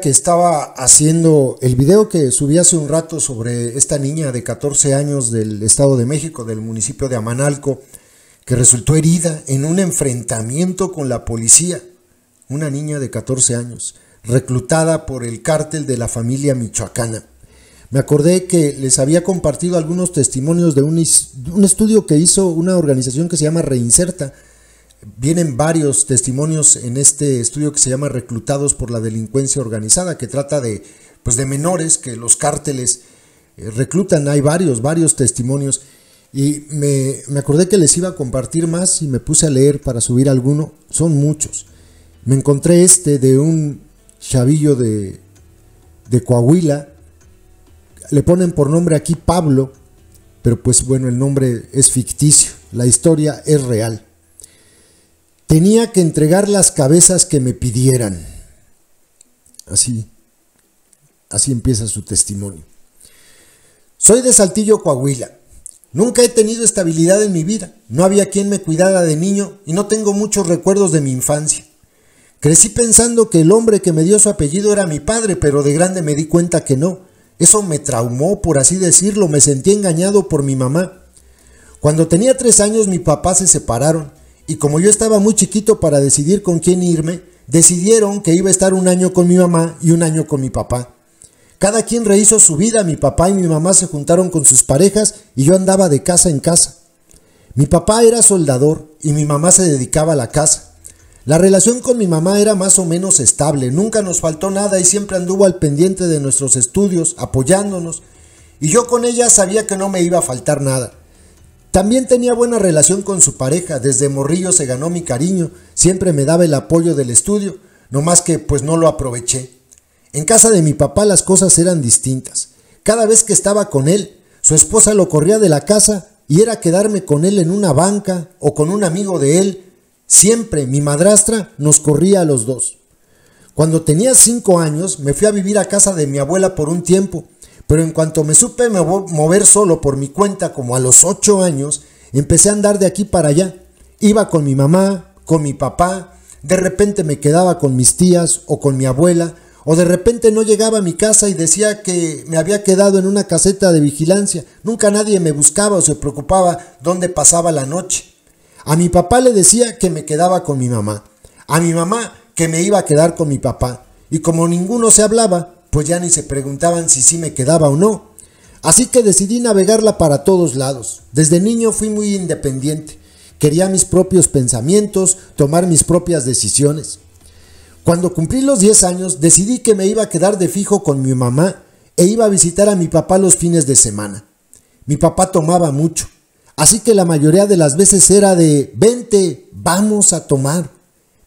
que estaba haciendo el video que subí hace un rato sobre esta niña de 14 años del Estado de México, del municipio de Amanalco, que resultó herida en un enfrentamiento con la policía, una niña de 14 años, reclutada por el cártel de la familia michoacana. Me acordé que les había compartido algunos testimonios de un, un estudio que hizo una organización que se llama Reinserta, Vienen varios testimonios en este estudio que se llama Reclutados por la Delincuencia Organizada, que trata de, pues de menores que los cárteles eh, reclutan. Hay varios, varios testimonios. Y me, me acordé que les iba a compartir más y me puse a leer para subir alguno. Son muchos. Me encontré este de un chavillo de, de Coahuila. Le ponen por nombre aquí Pablo, pero pues bueno, el nombre es ficticio. La historia es real. Tenía que entregar las cabezas que me pidieran. Así, así empieza su testimonio. Soy de Saltillo, Coahuila. Nunca he tenido estabilidad en mi vida. No había quien me cuidara de niño y no tengo muchos recuerdos de mi infancia. Crecí pensando que el hombre que me dio su apellido era mi padre, pero de grande me di cuenta que no. Eso me traumó, por así decirlo, me sentí engañado por mi mamá. Cuando tenía tres años mi papá se separaron. Y como yo estaba muy chiquito para decidir con quién irme, decidieron que iba a estar un año con mi mamá y un año con mi papá. Cada quien rehizo su vida, mi papá y mi mamá se juntaron con sus parejas y yo andaba de casa en casa. Mi papá era soldador y mi mamá se dedicaba a la casa. La relación con mi mamá era más o menos estable, nunca nos faltó nada y siempre anduvo al pendiente de nuestros estudios, apoyándonos, y yo con ella sabía que no me iba a faltar nada. También tenía buena relación con su pareja, desde morrillo se ganó mi cariño, siempre me daba el apoyo del estudio, no más que pues no lo aproveché. En casa de mi papá las cosas eran distintas. Cada vez que estaba con él, su esposa lo corría de la casa y era quedarme con él en una banca o con un amigo de él. Siempre mi madrastra nos corría a los dos. Cuando tenía cinco años me fui a vivir a casa de mi abuela por un tiempo pero en cuanto me supe mover solo por mi cuenta, como a los 8 años, empecé a andar de aquí para allá. Iba con mi mamá, con mi papá, de repente me quedaba con mis tías o con mi abuela, o de repente no llegaba a mi casa y decía que me había quedado en una caseta de vigilancia. Nunca nadie me buscaba o se preocupaba dónde pasaba la noche. A mi papá le decía que me quedaba con mi mamá. A mi mamá que me iba a quedar con mi papá. Y como ninguno se hablaba, pues ya ni se preguntaban si sí me quedaba o no. Así que decidí navegarla para todos lados. Desde niño fui muy independiente. Quería mis propios pensamientos, tomar mis propias decisiones. Cuando cumplí los 10 años, decidí que me iba a quedar de fijo con mi mamá e iba a visitar a mi papá los fines de semana. Mi papá tomaba mucho, así que la mayoría de las veces era de, vente, vamos a tomar,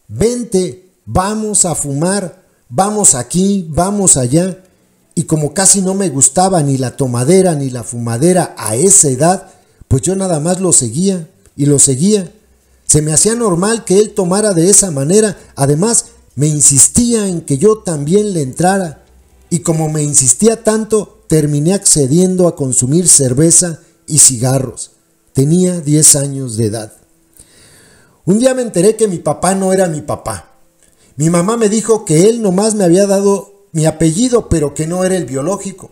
vente, vamos a fumar, vamos aquí, vamos allá, y como casi no me gustaba ni la tomadera ni la fumadera a esa edad, pues yo nada más lo seguía y lo seguía. Se me hacía normal que él tomara de esa manera, además me insistía en que yo también le entrara, y como me insistía tanto, terminé accediendo a consumir cerveza y cigarros. Tenía 10 años de edad. Un día me enteré que mi papá no era mi papá, mi mamá me dijo que él nomás me había dado mi apellido, pero que no era el biológico.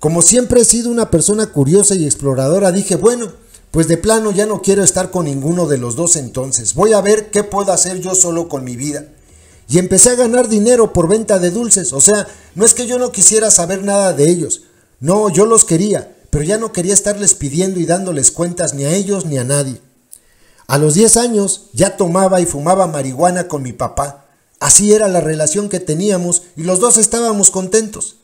Como siempre he sido una persona curiosa y exploradora, dije, bueno, pues de plano ya no quiero estar con ninguno de los dos entonces. Voy a ver qué puedo hacer yo solo con mi vida. Y empecé a ganar dinero por venta de dulces. O sea, no es que yo no quisiera saber nada de ellos. No, yo los quería, pero ya no quería estarles pidiendo y dándoles cuentas ni a ellos ni a nadie. A los 10 años ya tomaba y fumaba marihuana con mi papá Así era la relación que teníamos y los dos estábamos contentos.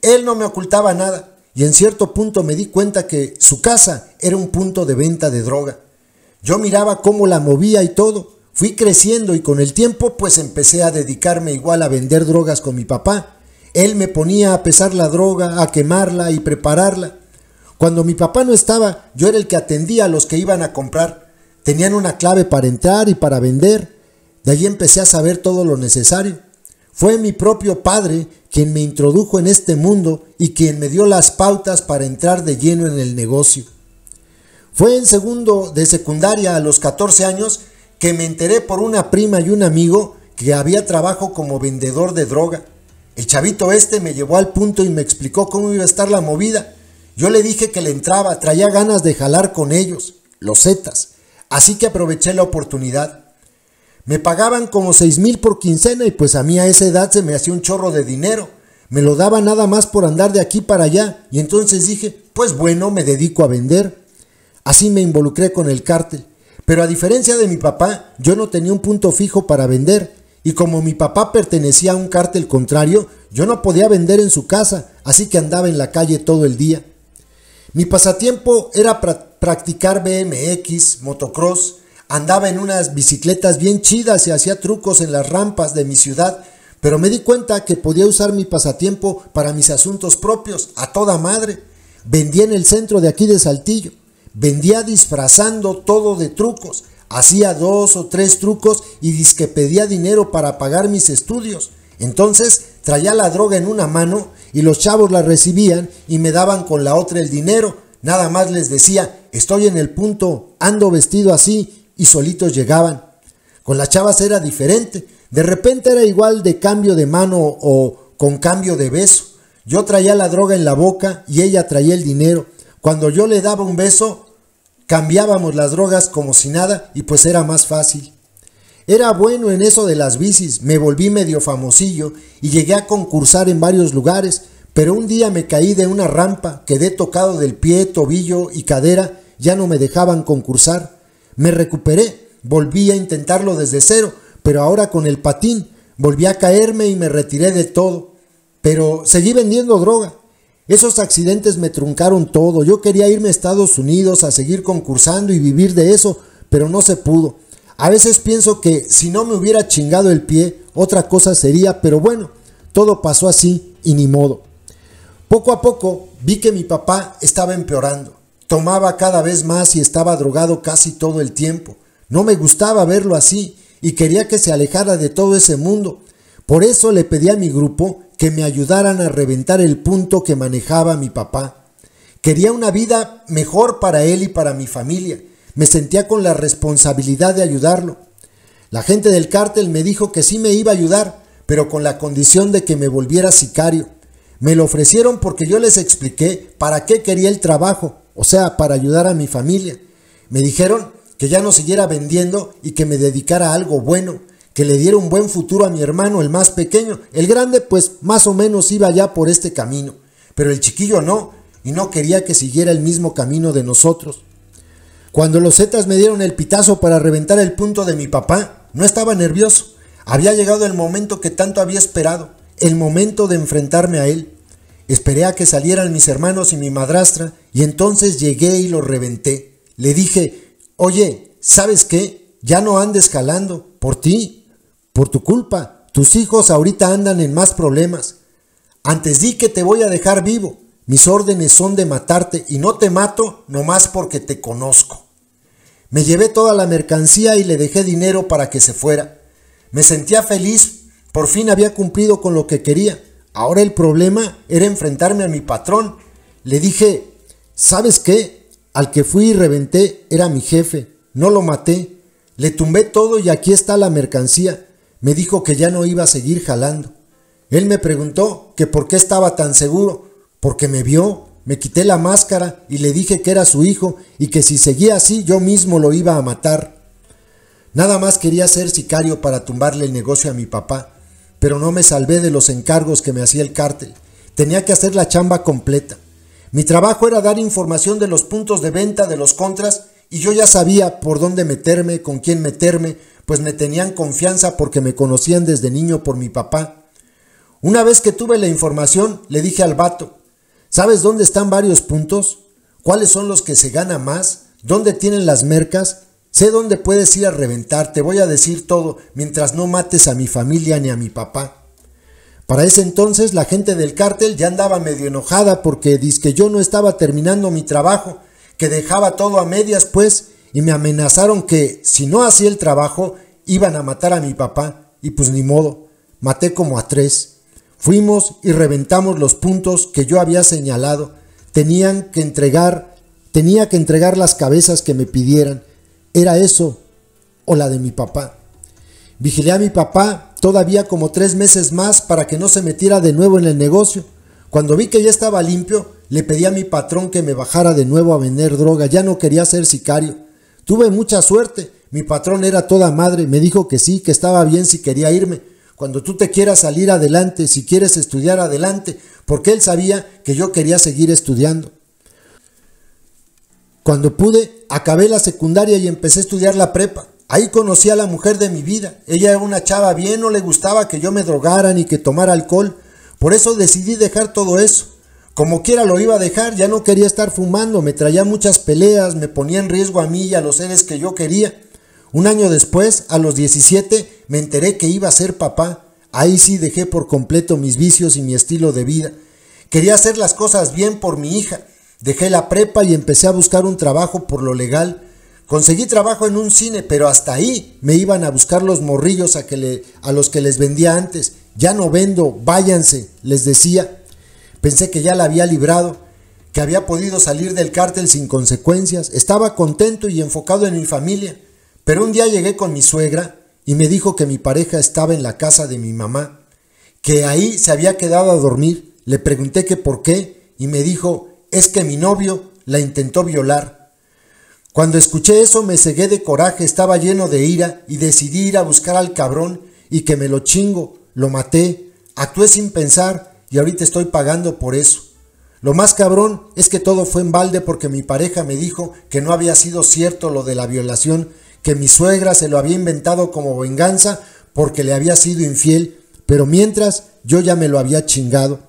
Él no me ocultaba nada y en cierto punto me di cuenta que su casa era un punto de venta de droga. Yo miraba cómo la movía y todo. Fui creciendo y con el tiempo pues empecé a dedicarme igual a vender drogas con mi papá. Él me ponía a pesar la droga, a quemarla y prepararla. Cuando mi papá no estaba, yo era el que atendía a los que iban a comprar. Tenían una clave para entrar y para vender. De allí empecé a saber todo lo necesario. Fue mi propio padre quien me introdujo en este mundo y quien me dio las pautas para entrar de lleno en el negocio. Fue en segundo de secundaria a los 14 años que me enteré por una prima y un amigo que había trabajo como vendedor de droga. El chavito este me llevó al punto y me explicó cómo iba a estar la movida. Yo le dije que le entraba, traía ganas de jalar con ellos, los zetas. Así que aproveché la oportunidad. Me pagaban como seis mil por quincena y pues a mí a esa edad se me hacía un chorro de dinero. Me lo daba nada más por andar de aquí para allá y entonces dije, pues bueno, me dedico a vender. Así me involucré con el cártel. Pero a diferencia de mi papá, yo no tenía un punto fijo para vender y como mi papá pertenecía a un cártel contrario, yo no podía vender en su casa, así que andaba en la calle todo el día. Mi pasatiempo era practicar BMX, motocross, Andaba en unas bicicletas bien chidas y hacía trucos en las rampas de mi ciudad, pero me di cuenta que podía usar mi pasatiempo para mis asuntos propios, a toda madre. Vendía en el centro de aquí de Saltillo, vendía disfrazando todo de trucos, hacía dos o tres trucos y disque pedía dinero para pagar mis estudios. Entonces traía la droga en una mano y los chavos la recibían y me daban con la otra el dinero. Nada más les decía, estoy en el punto, ando vestido así y solitos llegaban. Con las chavas era diferente. De repente era igual de cambio de mano o con cambio de beso. Yo traía la droga en la boca y ella traía el dinero. Cuando yo le daba un beso, cambiábamos las drogas como si nada y pues era más fácil. Era bueno en eso de las bicis, me volví medio famosillo y llegué a concursar en varios lugares, pero un día me caí de una rampa, quedé tocado del pie, tobillo y cadera, ya no me dejaban concursar. Me recuperé, volví a intentarlo desde cero, pero ahora con el patín volví a caerme y me retiré de todo. Pero seguí vendiendo droga. Esos accidentes me truncaron todo. Yo quería irme a Estados Unidos a seguir concursando y vivir de eso, pero no se pudo. A veces pienso que si no me hubiera chingado el pie, otra cosa sería, pero bueno, todo pasó así y ni modo. Poco a poco vi que mi papá estaba empeorando. Tomaba cada vez más y estaba drogado casi todo el tiempo. No me gustaba verlo así y quería que se alejara de todo ese mundo. Por eso le pedí a mi grupo que me ayudaran a reventar el punto que manejaba mi papá. Quería una vida mejor para él y para mi familia. Me sentía con la responsabilidad de ayudarlo. La gente del cártel me dijo que sí me iba a ayudar, pero con la condición de que me volviera sicario. Me lo ofrecieron porque yo les expliqué para qué quería el trabajo o sea, para ayudar a mi familia. Me dijeron que ya no siguiera vendiendo y que me dedicara a algo bueno, que le diera un buen futuro a mi hermano, el más pequeño. El grande, pues más o menos iba ya por este camino, pero el chiquillo no, y no quería que siguiera el mismo camino de nosotros. Cuando los Zetas me dieron el pitazo para reventar el punto de mi papá, no estaba nervioso. Había llegado el momento que tanto había esperado, el momento de enfrentarme a él. Esperé a que salieran mis hermanos y mi madrastra y entonces llegué y lo reventé. Le dije, oye, ¿sabes qué? Ya no andes jalando, por ti, por tu culpa. Tus hijos ahorita andan en más problemas. Antes di que te voy a dejar vivo. Mis órdenes son de matarte y no te mato nomás porque te conozco. Me llevé toda la mercancía y le dejé dinero para que se fuera. Me sentía feliz, por fin había cumplido con lo que quería. Ahora el problema era enfrentarme a mi patrón. Le dije, ¿Sabes qué? Al que fui y reventé era mi jefe, no lo maté, le tumbé todo y aquí está la mercancía. Me dijo que ya no iba a seguir jalando. Él me preguntó que por qué estaba tan seguro, porque me vio, me quité la máscara y le dije que era su hijo y que si seguía así yo mismo lo iba a matar. Nada más quería ser sicario para tumbarle el negocio a mi papá, pero no me salvé de los encargos que me hacía el cártel. Tenía que hacer la chamba completa. Mi trabajo era dar información de los puntos de venta de los contras y yo ya sabía por dónde meterme, con quién meterme, pues me tenían confianza porque me conocían desde niño por mi papá. Una vez que tuve la información, le dije al vato, ¿sabes dónde están varios puntos? ¿Cuáles son los que se gana más? ¿Dónde tienen las mercas? Sé dónde puedes ir a reventar, te voy a decir todo, mientras no mates a mi familia ni a mi papá. Para ese entonces la gente del cártel ya andaba medio enojada porque que yo no estaba terminando mi trabajo, que dejaba todo a medias pues, y me amenazaron que si no hacía el trabajo iban a matar a mi papá, y pues ni modo, maté como a tres. Fuimos y reventamos los puntos que yo había señalado. Tenían que entregar, tenía que entregar las cabezas que me pidieran. Era eso o la de mi papá. Vigilé a mi papá todavía como tres meses más para que no se metiera de nuevo en el negocio. Cuando vi que ya estaba limpio, le pedí a mi patrón que me bajara de nuevo a vender droga. Ya no quería ser sicario. Tuve mucha suerte. Mi patrón era toda madre. Me dijo que sí, que estaba bien si quería irme. Cuando tú te quieras salir adelante, si quieres estudiar adelante, porque él sabía que yo quería seguir estudiando. Cuando pude, acabé la secundaria y empecé a estudiar la prepa. Ahí conocí a la mujer de mi vida. Ella era una chava bien, no le gustaba que yo me drogara ni que tomara alcohol. Por eso decidí dejar todo eso. Como quiera lo iba a dejar, ya no quería estar fumando, me traía muchas peleas, me ponía en riesgo a mí y a los seres que yo quería. Un año después, a los 17, me enteré que iba a ser papá. Ahí sí dejé por completo mis vicios y mi estilo de vida. Quería hacer las cosas bien por mi hija. Dejé la prepa y empecé a buscar un trabajo por lo legal. Conseguí trabajo en un cine, pero hasta ahí me iban a buscar los morrillos a, que le, a los que les vendía antes. Ya no vendo, váyanse, les decía. Pensé que ya la había librado, que había podido salir del cártel sin consecuencias. Estaba contento y enfocado en mi familia. Pero un día llegué con mi suegra y me dijo que mi pareja estaba en la casa de mi mamá, que ahí se había quedado a dormir. Le pregunté que por qué y me dijo, es que mi novio la intentó violar. Cuando escuché eso me cegué de coraje, estaba lleno de ira y decidí ir a buscar al cabrón y que me lo chingo, lo maté, actué sin pensar y ahorita estoy pagando por eso. Lo más cabrón es que todo fue en balde porque mi pareja me dijo que no había sido cierto lo de la violación, que mi suegra se lo había inventado como venganza porque le había sido infiel, pero mientras yo ya me lo había chingado.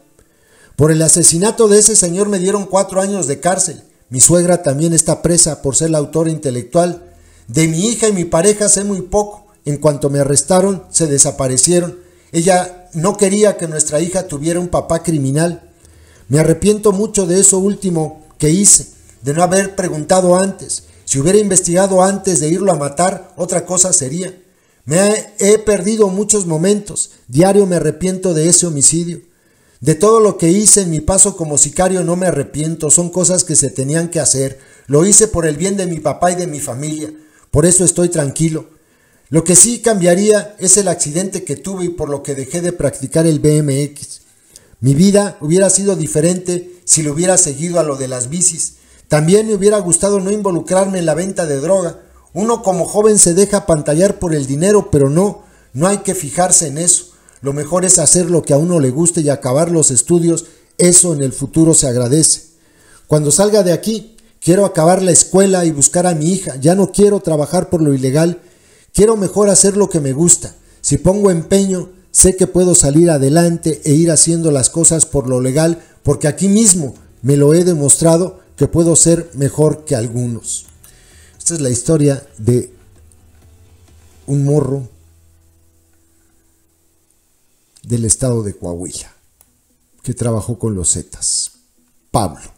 Por el asesinato de ese señor me dieron cuatro años de cárcel mi suegra también está presa por ser la autora intelectual. De mi hija y mi pareja sé muy poco. En cuanto me arrestaron, se desaparecieron. Ella no quería que nuestra hija tuviera un papá criminal. Me arrepiento mucho de eso último que hice, de no haber preguntado antes. Si hubiera investigado antes de irlo a matar, otra cosa sería. Me he perdido muchos momentos. Diario me arrepiento de ese homicidio. De todo lo que hice en mi paso como sicario no me arrepiento, son cosas que se tenían que hacer. Lo hice por el bien de mi papá y de mi familia, por eso estoy tranquilo. Lo que sí cambiaría es el accidente que tuve y por lo que dejé de practicar el BMX. Mi vida hubiera sido diferente si lo hubiera seguido a lo de las bicis. También me hubiera gustado no involucrarme en la venta de droga. Uno como joven se deja pantallar por el dinero, pero no, no hay que fijarse en eso. Lo mejor es hacer lo que a uno le guste y acabar los estudios. Eso en el futuro se agradece. Cuando salga de aquí, quiero acabar la escuela y buscar a mi hija. Ya no quiero trabajar por lo ilegal. Quiero mejor hacer lo que me gusta. Si pongo empeño, sé que puedo salir adelante e ir haciendo las cosas por lo legal, porque aquí mismo me lo he demostrado que puedo ser mejor que algunos. Esta es la historia de un morro del estado de Coahuila, que trabajó con los Zetas, Pablo.